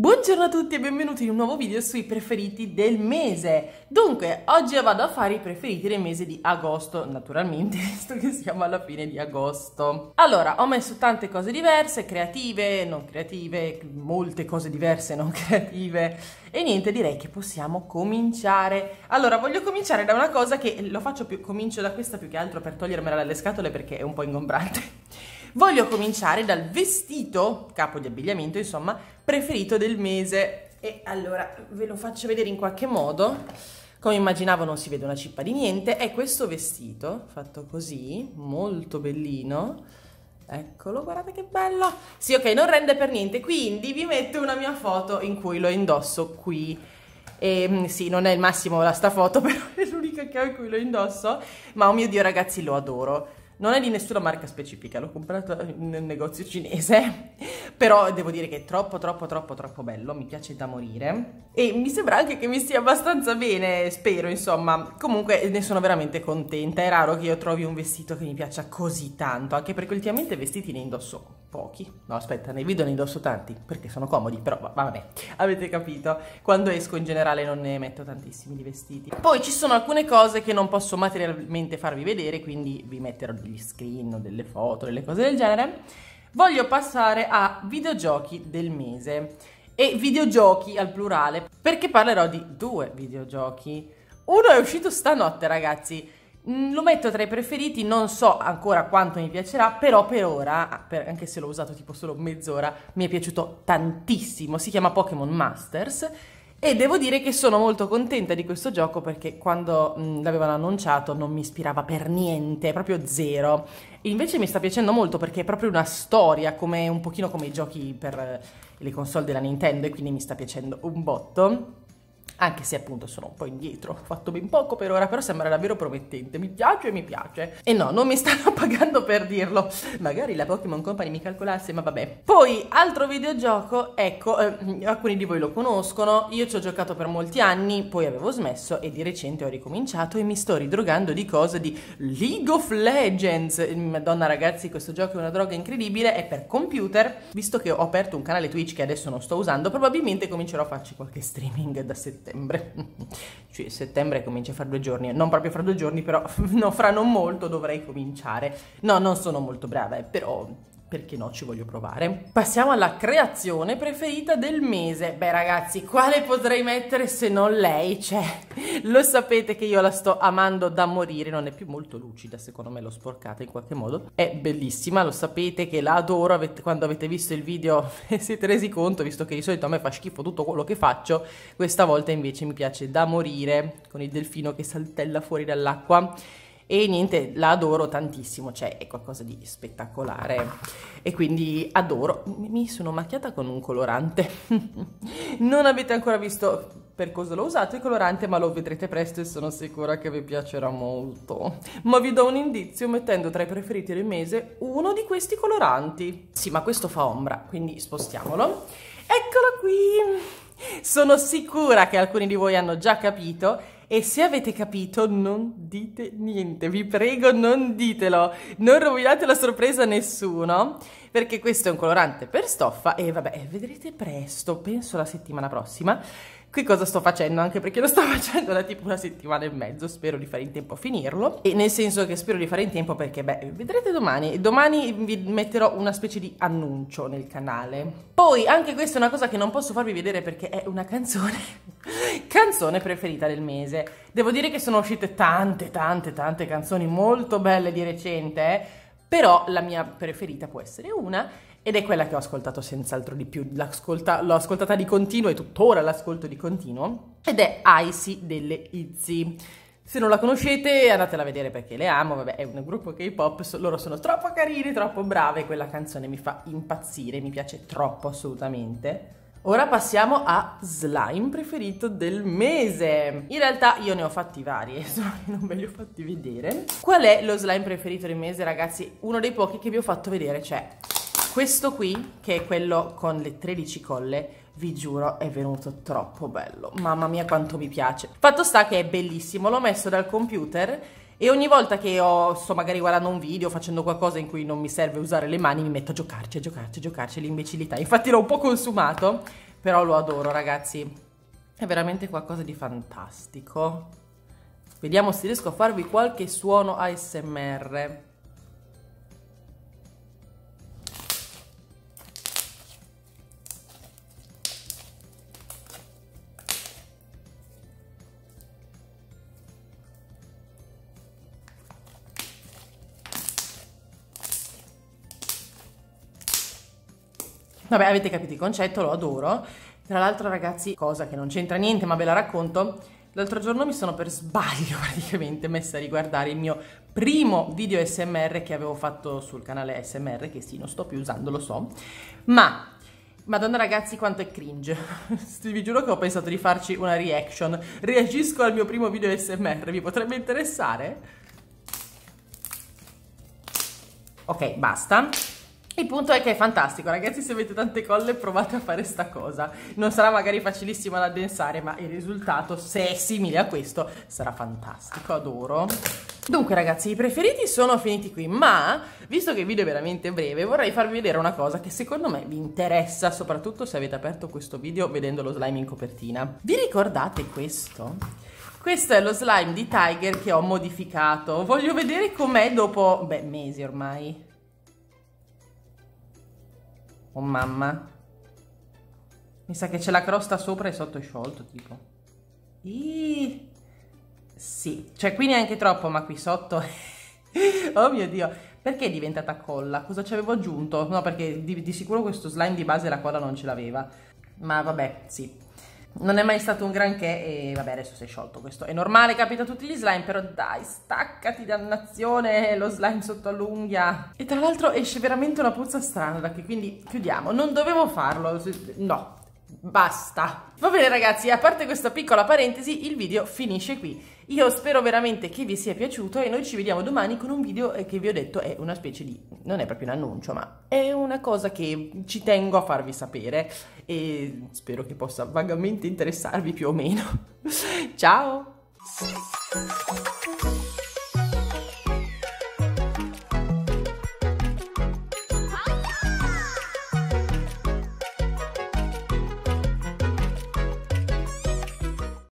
Buongiorno a tutti e benvenuti in un nuovo video sui preferiti del mese. Dunque, oggi vado a fare i preferiti del mese di agosto, naturalmente, visto che siamo alla fine di agosto. Allora, ho messo tante cose diverse, creative, non creative, molte cose diverse non creative. E niente, direi che possiamo cominciare. Allora, voglio cominciare da una cosa che lo faccio più, comincio da questa più che altro per togliermela dalle scatole perché è un po' ingombrante. Voglio cominciare dal vestito, capo di abbigliamento, insomma, preferito del mese. E allora ve lo faccio vedere in qualche modo. Come immaginavo non si vede una cippa di niente, è questo vestito fatto così, molto bellino. Eccolo, guardate che bello! Sì, ok, non rende per niente, quindi vi metto una mia foto in cui lo indosso qui. E, ehm, sì, non è il massimo la sta foto, però è l'unica che ho in cui lo indosso, ma oh mio Dio ragazzi lo adoro non è di nessuna marca specifica, l'ho comprato in un negozio cinese, però devo dire che è troppo troppo troppo troppo bello, mi piace da morire e mi sembra anche che mi stia abbastanza bene, spero insomma, comunque ne sono veramente contenta, è raro che io trovi un vestito che mi piaccia così tanto, anche perché ultimamente vestiti ne indosso pochi. No, aspetta, nei video ne indosso tanti perché sono comodi, però va, vabbè, avete capito. Quando esco in generale non ne metto tantissimi di vestiti. Poi ci sono alcune cose che non posso materialmente farvi vedere, quindi vi metterò degli screen, delle foto, delle cose del genere. Voglio passare a videogiochi del mese e videogiochi al plurale perché parlerò di due videogiochi. Uno è uscito stanotte, ragazzi. Mm, lo metto tra i preferiti, non so ancora quanto mi piacerà, però per ora, per, anche se l'ho usato tipo solo mezz'ora, mi è piaciuto tantissimo. Si chiama Pokémon Masters e devo dire che sono molto contenta di questo gioco perché quando mh, mm, l'avevano annunciato non mi ispirava per niente, proprio zero. invece mi sta piacendo molto perché è proprio una storia, come, un pochino come i giochi per eh, le console della Nintendo e quindi mi sta piacendo un botto anche se appunto sono un po' indietro, ho fatto ben poco per ora, però sembra davvero promettente, mi piace e mi piace. E no, non mi stanno pagando per dirlo, magari la Pokémon Company mi calcolasse, ma vabbè. Poi, altro videogioco, ecco, eh, alcuni di voi lo conoscono, io ci ho giocato per molti anni, poi avevo smesso e di recente ho ricominciato e mi sto ridrogando di cose di League of Legends. Mm, madonna ragazzi, questo gioco è una droga incredibile, è per computer, visto che ho aperto un canale Twitch che adesso non sto usando, probabilmente comincerò a farci qualche streaming da settimana settembre. cioè settembre comincia fra due giorni, non proprio fra due giorni, però no, fra non molto dovrei cominciare. No, non sono molto brava, eh, però perché no, ci voglio provare. Passiamo alla creazione preferita del mese. Beh ragazzi, quale potrei mettere se non lei? Cioè, lo sapete che io la sto amando da morire, non è più molto lucida, secondo me l'ho sporcata in qualche modo. È bellissima, lo sapete che la adoro, avete, quando avete visto il video siete resi conto, visto che di solito a me fa schifo tutto quello che faccio, questa volta invece mi piace da morire, con il delfino che saltella fuori dall'acqua e niente, la adoro tantissimo, cioè è qualcosa di spettacolare e quindi adoro. Mi sono macchiata con un colorante. non avete ancora visto per cosa l'ho usato il colorante, ma lo vedrete presto e sono sicura che vi piacerà molto. Ma vi do un indizio mettendo tra i preferiti del mese uno di questi coloranti. Sì, ma questo fa ombra, quindi spostiamolo. Eccolo qui! Sono sicura che alcuni di voi hanno già capito e se avete capito, non dite niente, vi prego non ditelo, non rovinate la sorpresa a nessuno, perché questo è un colorante per stoffa e vabbè, vedrete presto, penso la settimana prossima, Qui cosa sto facendo? Anche perché lo sto facendo da tipo una settimana e mezzo, spero di fare in tempo a finirlo. E nel senso che spero di fare in tempo perché, beh, vedrete domani. Domani vi metterò una specie di annuncio nel canale. Poi, anche questa è una cosa che non posso farvi vedere perché è una canzone canzone preferita del mese. Devo dire che sono uscite tante, tante, tante canzoni molto belle di recente, però la mia preferita può essere una ed è quella che ho ascoltato senz'altro di più, L'ascolta, l'ho ascoltata di continuo e tuttora l'ascolto di continuo, ed è Icy delle Izzy. Se non la conoscete andatela a vedere perché le amo, vabbè è un gruppo K-pop, so, loro sono troppo carini, troppo brave, quella canzone mi fa impazzire, mi piace troppo assolutamente. Ora passiamo a slime preferito del mese. In realtà io ne ho fatti vari, solo non ve li ho fatti vedere. Qual è lo slime preferito del mese, ragazzi? Uno dei pochi che vi ho fatto vedere, cioè questo qui, che è quello con le 13 colle, vi giuro è venuto troppo bello. Mamma mia quanto mi piace. Fatto sta che è bellissimo, l'ho messo dal computer e ogni volta che ho, sto magari guardando un video, facendo qualcosa in cui non mi serve usare le mani, mi metto a giocarci, a giocarci, a giocarci, l'imbecillità. Infatti l'ho un po' consumato, però lo adoro ragazzi. È veramente qualcosa di fantastico. Vediamo se riesco a farvi qualche suono ASMR. Vabbè, avete capito il concetto, lo adoro. Tra l'altro, ragazzi, cosa che non c'entra niente, ma ve la racconto. L'altro giorno mi sono per sbaglio praticamente messa a riguardare il mio primo video SMR che avevo fatto sul canale SMR, che sì, non sto più usando, lo so, ma Madonna ragazzi quanto è cringe, vi giuro che ho pensato di farci una reaction, reagisco al mio primo video SMR, vi potrebbe interessare? Ok, basta. Il punto è che è fantastico, ragazzi, se avete tante colle provate a fare sta cosa. Non sarà magari facilissima da addensare, ma il risultato, se è simile a questo, sarà fantastico, adoro. Dunque ragazzi, i preferiti sono finiti qui, ma visto che il video è veramente breve, vorrei farvi vedere una cosa che secondo me vi interessa, soprattutto se avete aperto questo video vedendo lo slime in copertina. Vi ricordate questo? Questo è lo slime di Tiger che ho modificato. Voglio vedere com'è dopo, beh, mesi ormai Oh mamma. Mi sa che c'è la crosta sopra e sotto è sciolto, tipo. Iii. Sì, cioè qui neanche troppo, ma qui sotto... oh mio Dio, perché è diventata colla? Cosa ci avevo aggiunto? No, perché di, di sicuro questo slime di base la colla non ce l'aveva. Ma vabbè, sì, non è mai stato un granché e vabbè adesso sei sciolto questo è normale capita a tutti gli slime però dai staccati dannazione lo slime sotto all'unghia e tra l'altro esce veramente una puzza strana da qui quindi chiudiamo non dovevo farlo no basta. Va bene ragazzi, a parte questa piccola parentesi, il video finisce qui. Io spero veramente che vi sia piaciuto e noi ci vediamo domani con un video eh, che vi ho detto è una specie di... non è proprio un annuncio, ma è una cosa che ci tengo a farvi sapere e spero che possa vagamente interessarvi più o meno. Ciao!